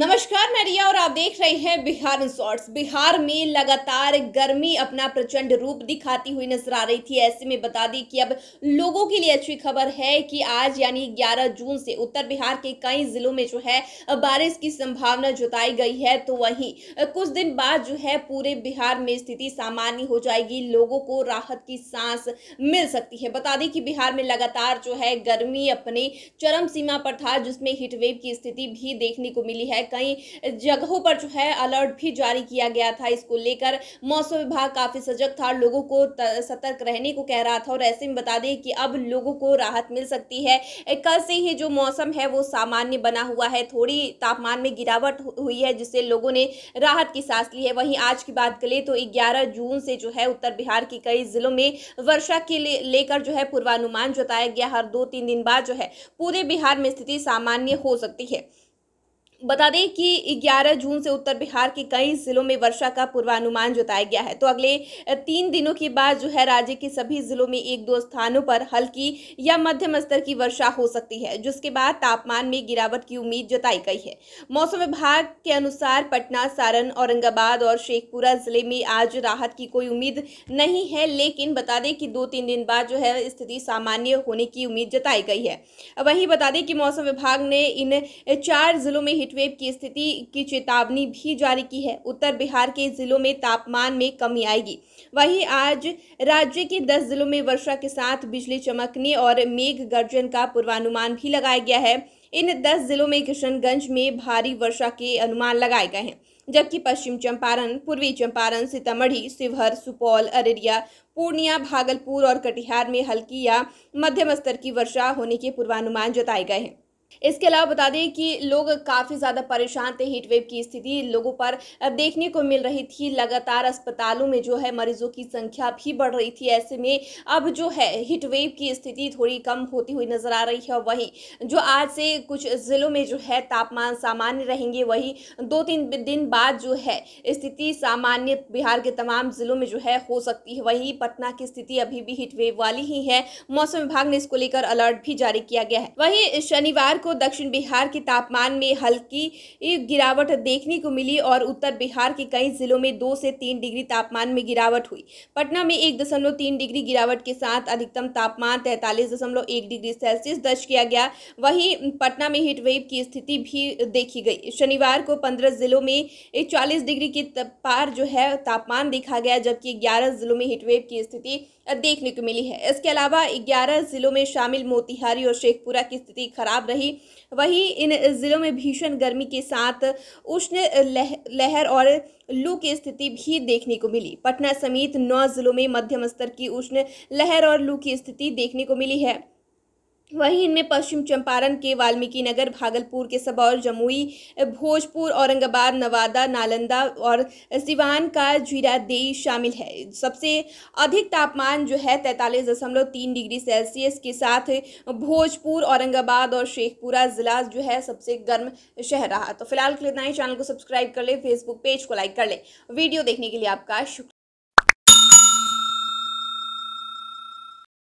नमस्कार मैं रिया और आप देख रहे हैं बिहार रिसोर्ट्स बिहार में लगातार गर्मी अपना प्रचंड रूप दिखाती हुई नजर आ रही थी ऐसे में बता दी कि अब लोगों के लिए अच्छी खबर है कि आज यानी 11 जून से उत्तर बिहार के कई जिलों में जो है बारिश की संभावना जताई गई है तो वहीं कुछ दिन बाद जो है पूरे बिहार में स्थिति सामान्य हो जाएगी लोगों को राहत की सांस मिल सकती है बता दें कि बिहार में लगातार जो है गर्मी अपने चरम सीमा पर था जिसमें हीटवेव की स्थिति भी देखने को मिली है कई जगहों पर जो है अलर्ट भी जारी किया गया था इसको लेकर मौसम विभाग काफ़ी सजग था लोगों को सतर्क रहने को कह रहा था और ऐसे में बता दें कि अब लोगों को राहत मिल सकती है कल से ही जो मौसम है वो सामान्य बना हुआ है थोड़ी तापमान में गिरावट हुई है जिससे लोगों ने राहत की सांस ली है वहीं आज की बात करें तो 11 जून से जो है उत्तर बिहार के कई जिलों में वर्षा के लेकर जो है पूर्वानुमान जताया गया हर दो तीन दिन बाद जो है पूरे बिहार में स्थिति सामान्य हो सकती है बता दें कि 11 जून से उत्तर बिहार के कई जिलों में वर्षा का पूर्वानुमान जताया गया है तो अगले तीन दिनों के बाद जो है राज्य के सभी जिलों में एक दो स्थानों पर हल्की या मध्यम स्तर की वर्षा हो सकती है जिसके बाद तापमान में गिरावट की उम्मीद जताई गई है मौसम विभाग के अनुसार पटना सारण औरंगाबाद और शेखपुरा जिले में आज राहत की कोई उम्मीद नहीं है लेकिन बता दें कि दो तीन दिन बाद जो है स्थिति सामान्य होने की उम्मीद जताई गई है वहीं बता दें कि मौसम विभाग ने इन चार जिलों में हीट वेव की स्थिति की चेतावनी भी जारी की है उत्तर बिहार के जिलों में तापमान में कमी आएगी वहीं आज राज्य के दस जिलों में वर्षा के साथ बिजली चमकने और मेघ गर्जन का पूर्वानुमान भी लगाया गया है इन दस जिलों में किशनगंज में भारी वर्षा के अनुमान लगाए गए हैं जबकि पश्चिम चंपारण पूर्वी चंपारण सीतामढ़ी शिवहर सुपौल अररिया पूर्णिया भागलपुर और कटिहार में हल्की या मध्यम स्तर की वर्षा होने के पूर्वानुमान जताए गए हैं इसके अलावा बता दें कि लोग काफ़ी ज़्यादा परेशान थे हीटवेव की स्थिति लोगों पर देखने को मिल रही थी लगातार अस्पतालों में जो है मरीजों की संख्या भी बढ़ रही थी ऐसे में अब जो है हीटवेव की स्थिति थोड़ी कम होती हुई नज़र आ रही है और वहीं जो आज से कुछ ज़िलों में जो है तापमान सामान्य रहेंगे वहीं दो तीन दिन बाद जो है स्थिति सामान्य बिहार के तमाम ज़िलों में जो है हो सकती है वहीं पटना की स्थिति अभी भी हीटवेव वाली ही है मौसम विभाग ने इसको लेकर अलर्ट भी जारी किया गया है वहीं शनिवार बुधवार को दक्षिण बिहार के तापमान में हल्की गिरावट देखने को मिली और उत्तर बिहार के कई जिलों में दो से तीन डिग्री तापमान में गिरावट हुई पटना में एक दशमलव तीन डिग्री गिरावट के साथ अधिकतम तापमान तैंतालीस दशमलव एक डिग्री सेल्सियस दर्ज किया गया वहीं पटना में हीटवेव की स्थिति भी देखी गई शनिवार को पंद्रह जिलों में चालीस डिग्री के पार जो है तापमान देखा गया जबकि ग्यारह जिलों में हीटवेव की स्थिति देखने को मिली है इसके अलावा ग्यारह जिलों में शामिल मोतिहारी और शेखपुरा की स्थिति खराब रही होगी वहीं इन ज़िलों में भीषण गर्मी के साथ उष्ण लह, लहर और लू की स्थिति भी देखने को मिली पटना समेत नौ जिलों में मध्यम स्तर की उष्ण लहर और लू की स्थिति देखने को मिली है वहीं इनमें पश्चिम चंपारण के वाल्मीकि नगर भागलपुर के सबौर जमुई भोजपुर औरंगाबाद नवादा नालंदा और सिवान का जीरादेई शामिल है सबसे अधिक तापमान जो है तैंतालीस दशमलव तीन डिग्री सेल्सियस के साथ भोजपुर औरंगाबाद और शेखपुरा ज़िला जो है सबसे गर्म शहर रहा तो फिलहाल के लिए इतना ही चैनल को सब्सक्राइब कर लें फेसबुक पेज को लाइक कर ले वीडियो देखने के लिए आपका शुक्रिया